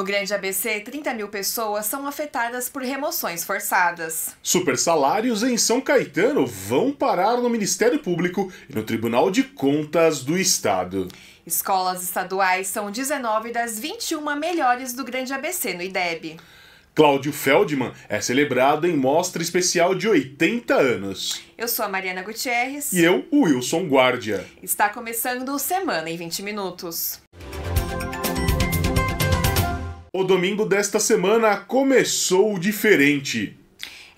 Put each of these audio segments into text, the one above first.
No Grande ABC, 30 mil pessoas são afetadas por remoções forçadas. Supersalários em São Caetano vão parar no Ministério Público e no Tribunal de Contas do Estado. Escolas estaduais são 19 das 21 melhores do Grande ABC no IDEB. Cláudio Feldman é celebrado em mostra especial de 80 anos. Eu sou a Mariana Gutierrez. E eu, o Wilson Guardia. Está começando o Semana em 20 Minutos. O domingo desta semana começou diferente.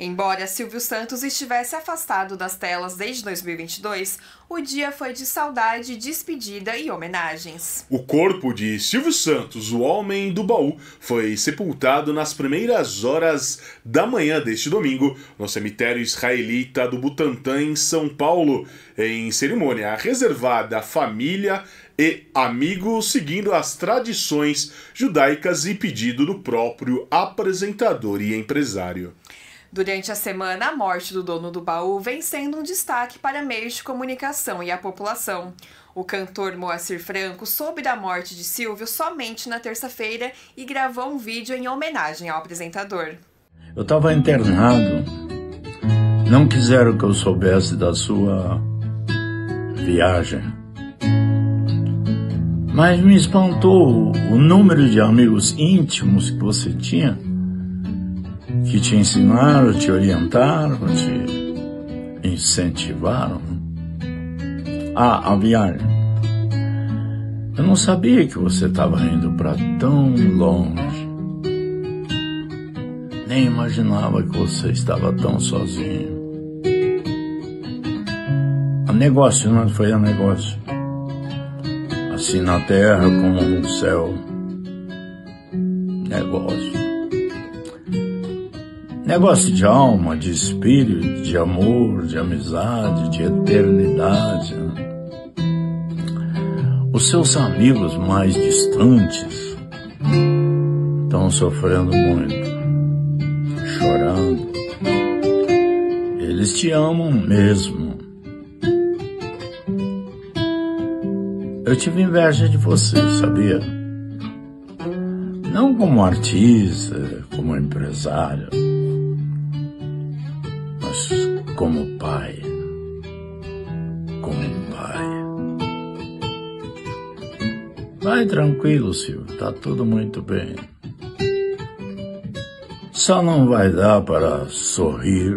Embora Silvio Santos estivesse afastado das telas desde 2022, o dia foi de saudade, despedida e homenagens. O corpo de Silvio Santos, o homem do baú, foi sepultado nas primeiras horas da manhã deste domingo no cemitério israelita do Butantã, em São Paulo, em cerimônia reservada à família e amigo, seguindo as tradições judaicas e pedido do próprio apresentador e empresário. Durante a semana, a morte do dono do baú vem sendo um destaque para meios de comunicação e a população. O cantor Moacir Franco soube da morte de Silvio somente na terça-feira e gravou um vídeo em homenagem ao apresentador. Eu estava internado. Não quiseram que eu soubesse da sua viagem. Mas me espantou o número de amigos íntimos que você tinha, que te ensinaram, te orientaram, te incentivaram a, a viagem. Eu não sabia que você estava indo para tão longe. Nem imaginava que você estava tão sozinho. A negócio não foi a negócio assim na terra como no céu. Negócio. Negócio de alma, de espírito, de amor, de amizade, de eternidade. Né? Os seus amigos mais distantes estão sofrendo muito, chorando. Eles te amam mesmo. Eu tive inveja de você, sabia? Não como artista, como empresário, mas como pai. Como pai. Vai tranquilo, Silvio, tá tudo muito bem. Só não vai dar para sorrir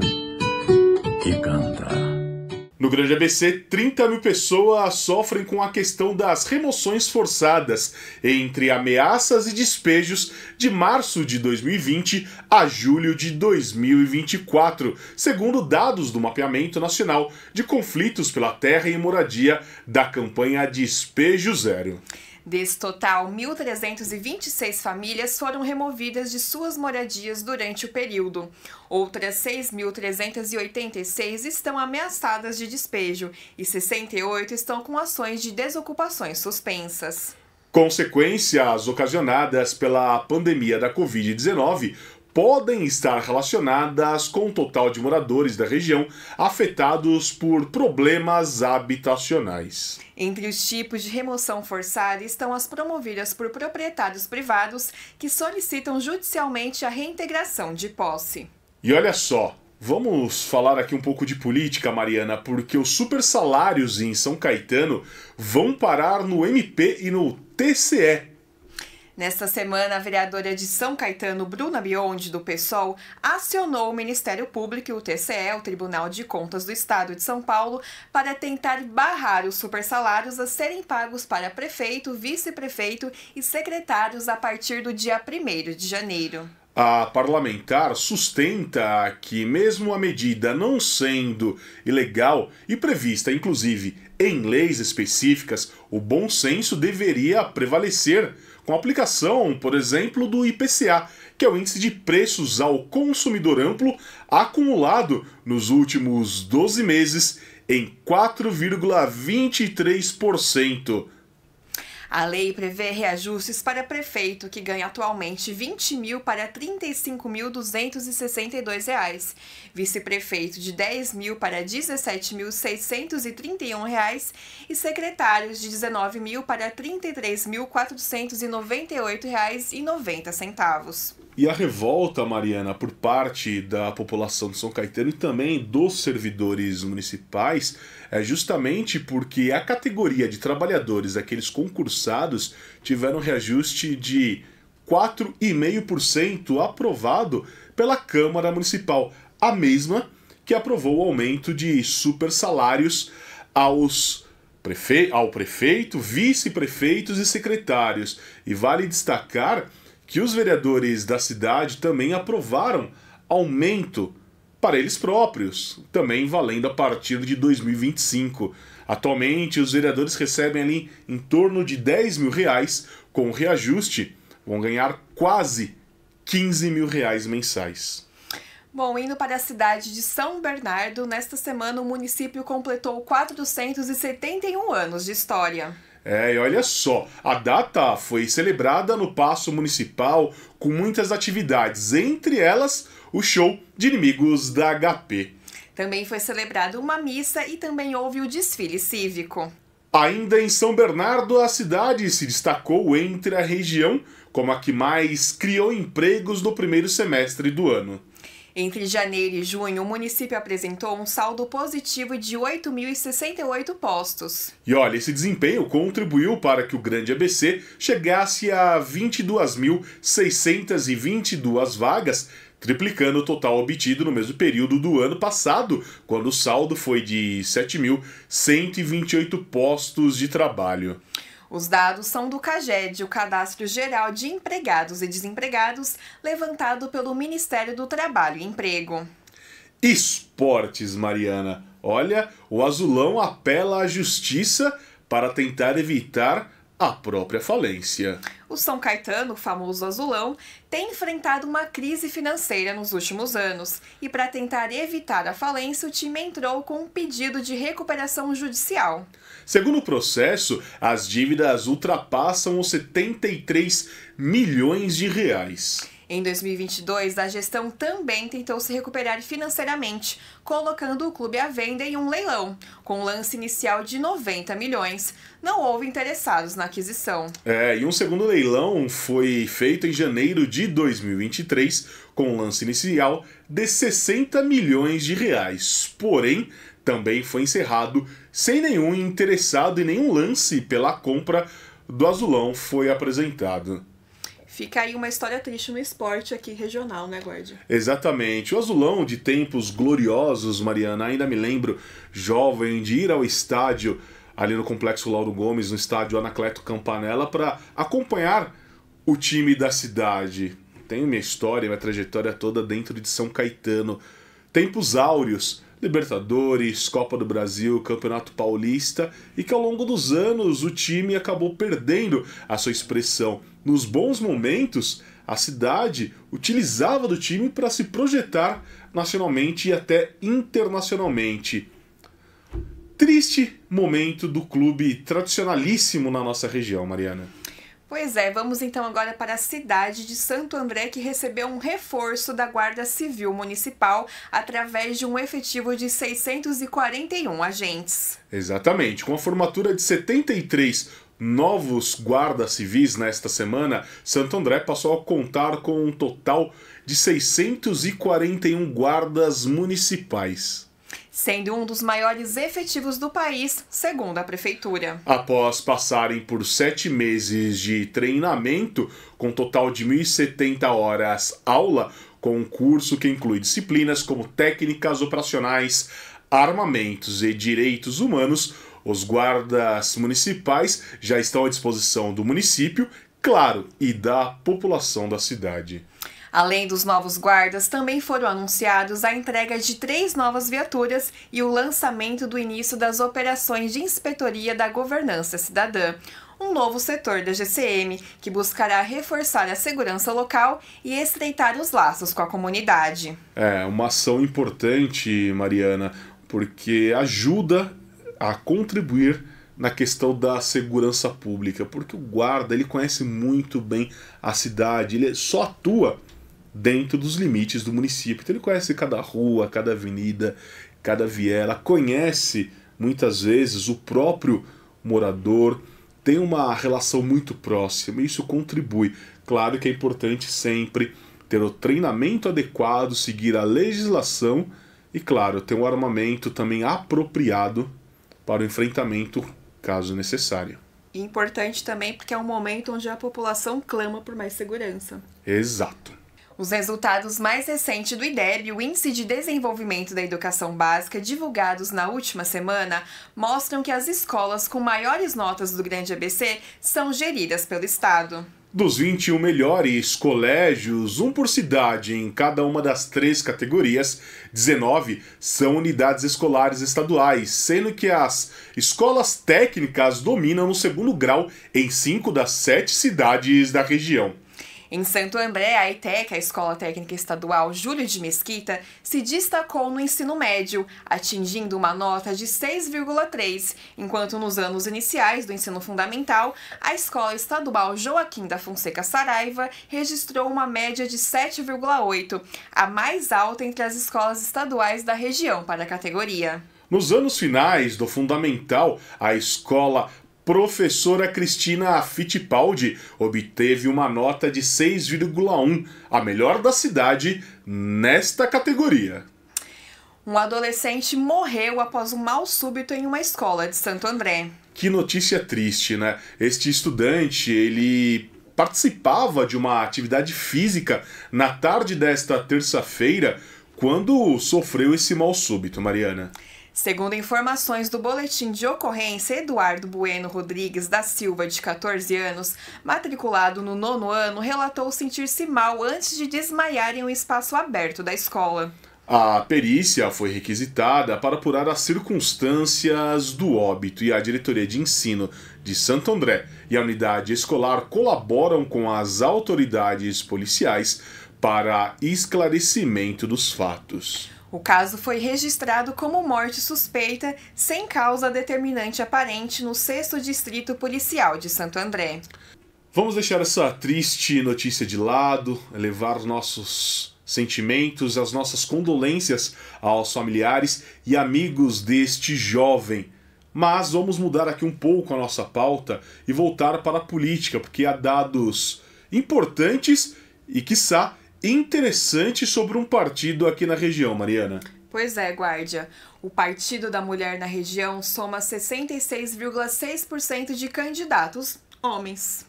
no Grande ABC, 30 mil pessoas sofrem com a questão das remoções forçadas, entre ameaças e despejos, de março de 2020 a julho de 2024, segundo dados do Mapeamento Nacional de Conflitos pela Terra e Moradia da campanha Despejo Zero. Desse total, 1.326 famílias foram removidas de suas moradias durante o período. Outras 6.386 estão ameaçadas de despejo e 68 estão com ações de desocupações suspensas. Consequências ocasionadas pela pandemia da Covid-19 podem estar relacionadas com o total de moradores da região afetados por problemas habitacionais. Entre os tipos de remoção forçada estão as promovidas por proprietários privados que solicitam judicialmente a reintegração de posse. E olha só, Vamos falar aqui um pouco de política, Mariana, porque os super salários em São Caetano vão parar no MP e no TCE, Nesta semana, a vereadora de São Caetano, Bruna Biondi, do PSOL, acionou o Ministério Público e o TCE, o Tribunal de Contas do Estado de São Paulo, para tentar barrar os supersalários a serem pagos para prefeito, vice-prefeito e secretários a partir do dia 1 de janeiro. A parlamentar sustenta que, mesmo a medida não sendo ilegal e prevista, inclusive, em leis específicas, o bom senso deveria prevalecer com a aplicação, por exemplo, do IPCA, que é o índice de preços ao consumidor amplo acumulado nos últimos 12 meses em 4,23%. A lei prevê reajustes para prefeito, que ganha atualmente R$ 20 mil para R$ 35.262, vice-prefeito de R$ 10 mil para R$ 17.631 e secretários de R$ 19 mil para R$ 33.498,90 e a revolta mariana por parte da população de São Caetano e também dos servidores municipais é justamente porque a categoria de trabalhadores, aqueles concursados, tiveram reajuste de 4,5% aprovado pela Câmara Municipal, a mesma que aprovou o aumento de super salários aos prefe... ao prefeito, vice-prefeitos e secretários. E vale destacar que os vereadores da cidade também aprovaram aumento para eles próprios, também valendo a partir de 2025. Atualmente, os vereadores recebem ali em torno de 10 mil reais com reajuste, vão ganhar quase 15 mil reais mensais. Bom, indo para a cidade de São Bernardo, nesta semana o município completou 471 anos de história. É, e olha só, a data foi celebrada no Paço Municipal com muitas atividades, entre elas o show de Inimigos da HP. Também foi celebrada uma missa e também houve o desfile cívico. Ainda em São Bernardo, a cidade se destacou entre a região como a que mais criou empregos no primeiro semestre do ano. Entre janeiro e junho, o município apresentou um saldo positivo de 8.068 postos. E olha, esse desempenho contribuiu para que o Grande ABC chegasse a 22.622 vagas, triplicando o total obtido no mesmo período do ano passado, quando o saldo foi de 7.128 postos de trabalho. Os dados são do CAGED, o Cadastro Geral de Empregados e Desempregados, levantado pelo Ministério do Trabalho e Emprego. Esportes, Mariana. Olha, o azulão apela à justiça para tentar evitar a própria falência. O São Caetano, famoso azulão, tem enfrentado uma crise financeira nos últimos anos e, para tentar evitar a falência, o time entrou com um pedido de recuperação judicial. Segundo o processo, as dívidas ultrapassam os 73 milhões de reais. Em 2022, a gestão também tentou se recuperar financeiramente, colocando o clube à venda em um leilão, com um lance inicial de 90 milhões. Não houve interessados na aquisição. É, e um segundo leilão foi feito em janeiro de 2023, com um lance inicial de 60 milhões de reais. Porém, também foi encerrado sem nenhum interessado e nenhum lance pela compra do azulão foi apresentado. Fica aí uma história triste no esporte aqui regional, né, Guardia? Exatamente. O azulão de tempos gloriosos, Mariana. Ainda me lembro, jovem, de ir ao estádio, ali no Complexo Lauro Gomes, no estádio Anacleto Campanella, para acompanhar o time da cidade. Tenho minha história, minha trajetória toda dentro de São Caetano. Tempos áureos Libertadores, Copa do Brasil, Campeonato Paulista e que ao longo dos anos o time acabou perdendo a sua expressão. Nos bons momentos, a cidade utilizava do time para se projetar nacionalmente e até internacionalmente. Triste momento do clube tradicionalíssimo na nossa região, Mariana. Pois é, vamos então agora para a cidade de Santo André, que recebeu um reforço da Guarda Civil Municipal através de um efetivo de 641 agentes. Exatamente, com a formatura de 73 novos guardas civis nesta semana, Santo André passou a contar com um total de 641 guardas municipais sendo um dos maiores efetivos do país, segundo a prefeitura. Após passarem por sete meses de treinamento, com um total de 1.070 horas aula, com um curso que inclui disciplinas como técnicas operacionais, armamentos e direitos humanos, os guardas municipais já estão à disposição do município, claro, e da população da cidade. Além dos novos guardas, também foram anunciados a entrega de três novas viaturas e o lançamento do início das operações de inspetoria da governança cidadã um novo setor da GCM, que buscará reforçar a segurança local e estreitar os laços com a comunidade. É, uma ação importante, Mariana, porque ajuda a contribuir na questão da segurança pública, porque o guarda, ele conhece muito bem a cidade, ele só atua dentro dos limites do município. Então ele conhece cada rua, cada avenida, cada viela, conhece muitas vezes o próprio morador, tem uma relação muito próxima e isso contribui. Claro que é importante sempre ter o treinamento adequado, seguir a legislação e, claro, ter um armamento também apropriado para o enfrentamento, caso necessário. Importante também porque é um momento onde a população clama por mais segurança. Exato. Os resultados mais recentes do IDEB, o Índice de Desenvolvimento da Educação Básica, divulgados na última semana, mostram que as escolas com maiores notas do Grande ABC são geridas pelo Estado. Dos 21 melhores colégios, um por cidade em cada uma das três categorias, 19 são unidades escolares estaduais, sendo que as escolas técnicas dominam no segundo grau em cinco das sete cidades da região. Em Santo André, a ETEC, a Escola Técnica Estadual Júlio de Mesquita, se destacou no ensino médio, atingindo uma nota de 6,3, enquanto nos anos iniciais do ensino fundamental, a Escola Estadual Joaquim da Fonseca Saraiva registrou uma média de 7,8, a mais alta entre as escolas estaduais da região para a categoria. Nos anos finais do Fundamental, a escola professora Cristina Fittipaldi obteve uma nota de 6,1, a melhor da cidade, nesta categoria. Um adolescente morreu após um mal súbito em uma escola de Santo André. Que notícia triste, né? Este estudante, ele participava de uma atividade física na tarde desta terça-feira quando sofreu esse mal súbito, Mariana. Segundo informações do boletim de ocorrência, Eduardo Bueno Rodrigues da Silva, de 14 anos, matriculado no nono ano, relatou sentir-se mal antes de desmaiar em um espaço aberto da escola. A perícia foi requisitada para apurar as circunstâncias do óbito e a diretoria de ensino de Santo André e a unidade escolar colaboram com as autoridades policiais para esclarecimento dos fatos. O caso foi registrado como morte suspeita sem causa determinante aparente no 6 Distrito Policial de Santo André. Vamos deixar essa triste notícia de lado, levar nossos sentimentos, as nossas condolências aos familiares e amigos deste jovem. Mas vamos mudar aqui um pouco a nossa pauta e voltar para a política, porque há dados importantes e, quiçá, interessante sobre um partido aqui na região, Mariana. Pois é, Guardia. O Partido da Mulher na região soma 66,6% de candidatos homens.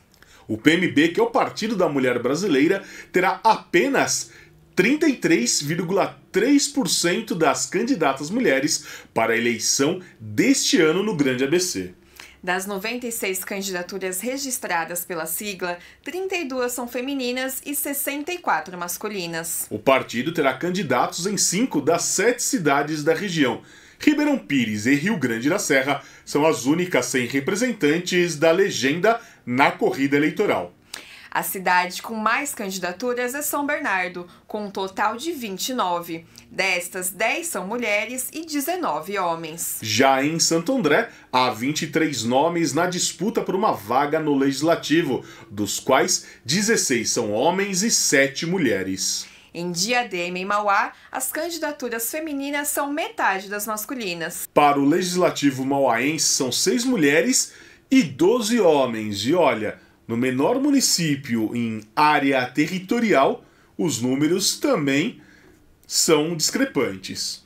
O PMB, que é o Partido da Mulher Brasileira, terá apenas 33,3% das candidatas mulheres para a eleição deste ano no Grande ABC. Das 96 candidaturas registradas pela sigla, 32 são femininas e 64 masculinas. O partido terá candidatos em cinco das sete cidades da região. Ribeirão Pires e Rio Grande da Serra são as únicas sem representantes da legenda na corrida eleitoral. A cidade com mais candidaturas é São Bernardo, com um total de 29. Destas, 10 são mulheres e 19 homens. Já em Santo André, há 23 nomes na disputa por uma vaga no legislativo, dos quais 16 são homens e 7 mulheres. Em Diadema e Mauá, as candidaturas femininas são metade das masculinas. Para o legislativo mauaense, são seis mulheres e 12 homens. E olha, no menor município em área territorial, os números também são discrepantes.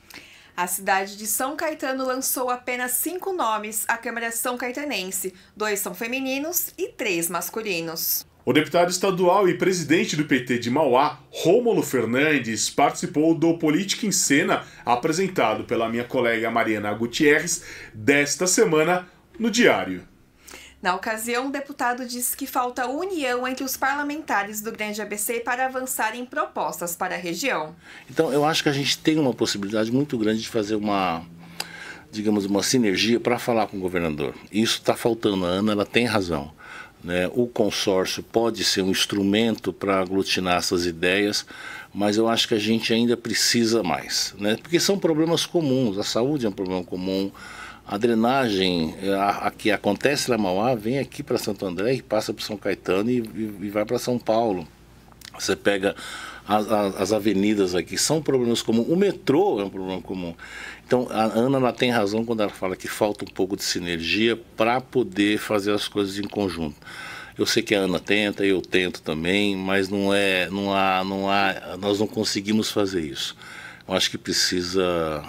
A cidade de São Caetano lançou apenas cinco nomes à Câmara São Caetanense: dois são femininos e três masculinos. O deputado estadual e presidente do PT de Mauá, Rômulo Fernandes, participou do Política em Cena, apresentado pela minha colega Mariana Gutierrez, desta semana no Diário. Na ocasião, o deputado disse que falta união entre os parlamentares do Grande ABC para avançar em propostas para a região. Então, eu acho que a gente tem uma possibilidade muito grande de fazer uma, digamos, uma sinergia para falar com o governador. Isso está faltando. A Ana ela tem razão. Né? O consórcio pode ser um instrumento para aglutinar essas ideias, mas eu acho que a gente ainda precisa mais. Né? Porque são problemas comuns. A saúde é um problema comum a drenagem eh, a, a que acontece na Mauá vem aqui para Santo André e passa para São Caetano e, e, e vai para São Paulo. Você pega as, as, avenidas aqui são problemas comuns. O metrô é um problema comum. Então, a Ana ela tem razão quando ela fala que falta um pouco de sinergia para poder fazer as coisas em conjunto. Eu sei que a Ana tenta, eu tento também, mas não é, não há, não há, nós não conseguimos fazer isso. Eu acho que precisa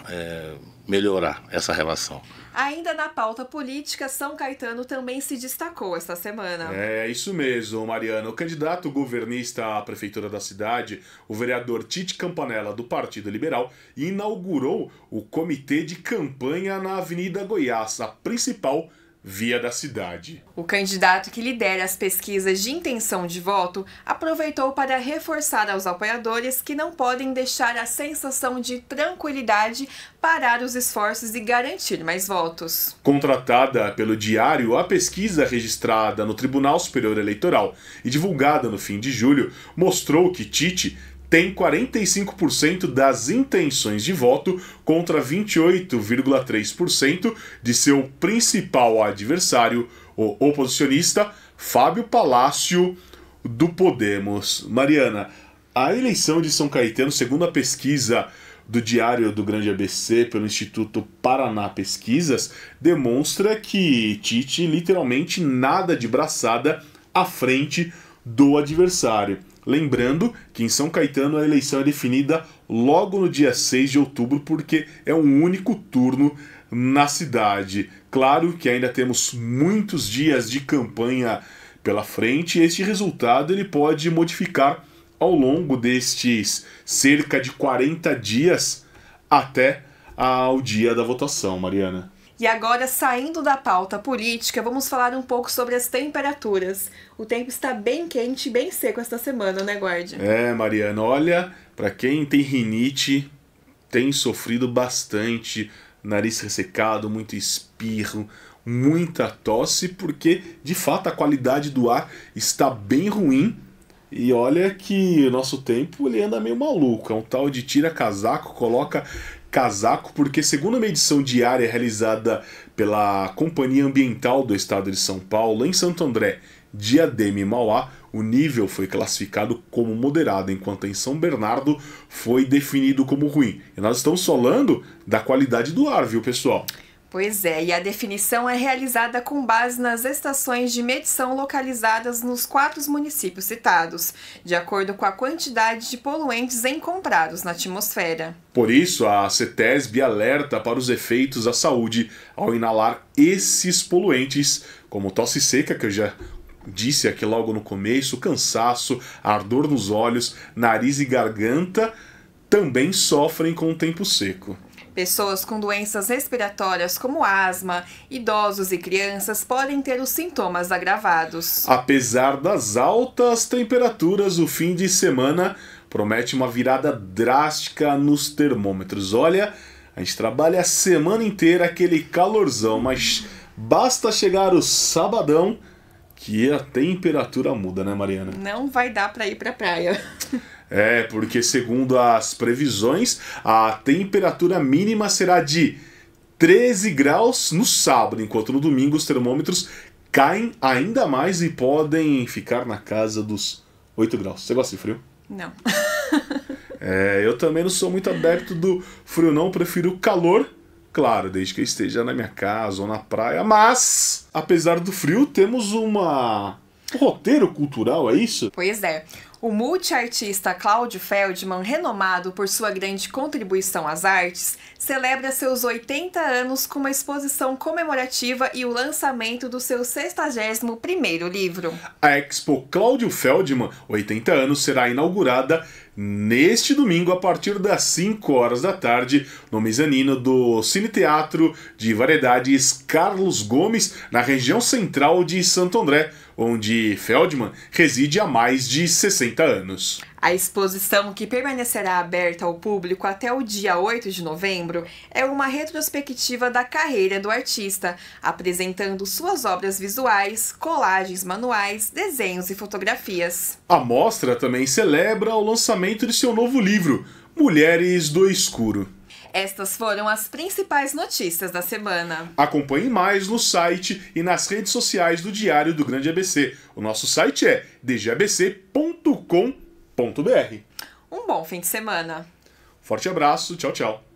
é, melhorar essa relação. Ainda na pauta política, São Caetano também se destacou esta semana. É isso mesmo, Mariana. O candidato governista à prefeitura da cidade, o vereador Tite Campanella, do Partido Liberal, inaugurou o comitê de campanha na Avenida Goiás, a principal via da cidade. O candidato que lidera as pesquisas de intenção de voto aproveitou para reforçar aos apoiadores que não podem deixar a sensação de tranquilidade parar os esforços e garantir mais votos. Contratada pelo Diário, a pesquisa registrada no Tribunal Superior Eleitoral e divulgada no fim de julho mostrou que Tite tem 45% das intenções de voto contra 28,3% de seu principal adversário, o oposicionista Fábio Palácio do Podemos. Mariana, a eleição de São Caetano, segundo a pesquisa do Diário do Grande ABC pelo Instituto Paraná Pesquisas, demonstra que Tite literalmente nada de braçada à frente do adversário. Lembrando que em São Caetano a eleição é definida logo no dia 6 de outubro, porque é um único turno na cidade. Claro que ainda temos muitos dias de campanha pela frente e este resultado ele pode modificar ao longo destes cerca de 40 dias até ao dia da votação, Mariana. E agora, saindo da pauta política, vamos falar um pouco sobre as temperaturas. O tempo está bem quente e bem seco esta semana, né, Guardi? É, Mariana, olha, para quem tem rinite, tem sofrido bastante, nariz ressecado, muito espirro, muita tosse, porque de fato a qualidade do ar está bem ruim. E olha que o nosso tempo ele anda meio maluco. É um tal de tira casaco, coloca casaco, porque segundo a medição diária realizada pela Companhia Ambiental do Estado de São Paulo, em Santo André, Diadema e Mauá, o nível foi classificado como moderado, enquanto em São Bernardo foi definido como ruim. E nós estamos falando da qualidade do ar, viu, pessoal? Pois é, e a definição é realizada com base nas estações de medição localizadas nos quatro municípios citados, de acordo com a quantidade de poluentes encontrados na atmosfera. Por isso, a CETESB alerta para os efeitos à saúde ao inalar esses poluentes, como tosse seca, que eu já disse aqui logo no começo, cansaço, ardor nos olhos, nariz e garganta, também sofrem com o tempo seco. Pessoas com doenças respiratórias como asma, idosos e crianças podem ter os sintomas agravados. Apesar das altas temperaturas, o fim de semana promete uma virada drástica nos termômetros. Olha, a gente trabalha a semana inteira aquele calorzão, mas basta chegar o sabadão que a temperatura muda, né, Mariana? Não vai dar para ir para praia. É, porque segundo as previsões, a temperatura mínima será de 13 graus no sábado, enquanto no domingo os termômetros caem ainda mais e podem ficar na casa dos 8 graus. Você gosta de frio? Não. é, eu também não sou muito adepto do frio, não. prefiro o calor. Claro, desde que esteja na minha casa ou na praia. Mas, apesar do frio, temos uma Roteiro cultural, é isso? Pois é. O multiartista Cláudio Feldman, renomado por sua grande contribuição às artes, celebra seus 80 anos com uma exposição comemorativa e o lançamento do seu 61º livro. A Expo Cláudio Feldman, 80 anos, será inaugurada neste domingo a partir das 5 horas da tarde no mezanino do Cine Teatro de Variedades Carlos Gomes, na região central de Santo André onde Feldman reside há mais de 60 anos. A exposição, que permanecerá aberta ao público até o dia 8 de novembro, é uma retrospectiva da carreira do artista, apresentando suas obras visuais, colagens manuais, desenhos e fotografias. A mostra também celebra o lançamento de seu novo livro, Mulheres do Escuro. Estas foram as principais notícias da semana. Acompanhe mais no site e nas redes sociais do Diário do Grande ABC. O nosso site é dgabc.com.br. Um bom fim de semana. Forte abraço, tchau, tchau.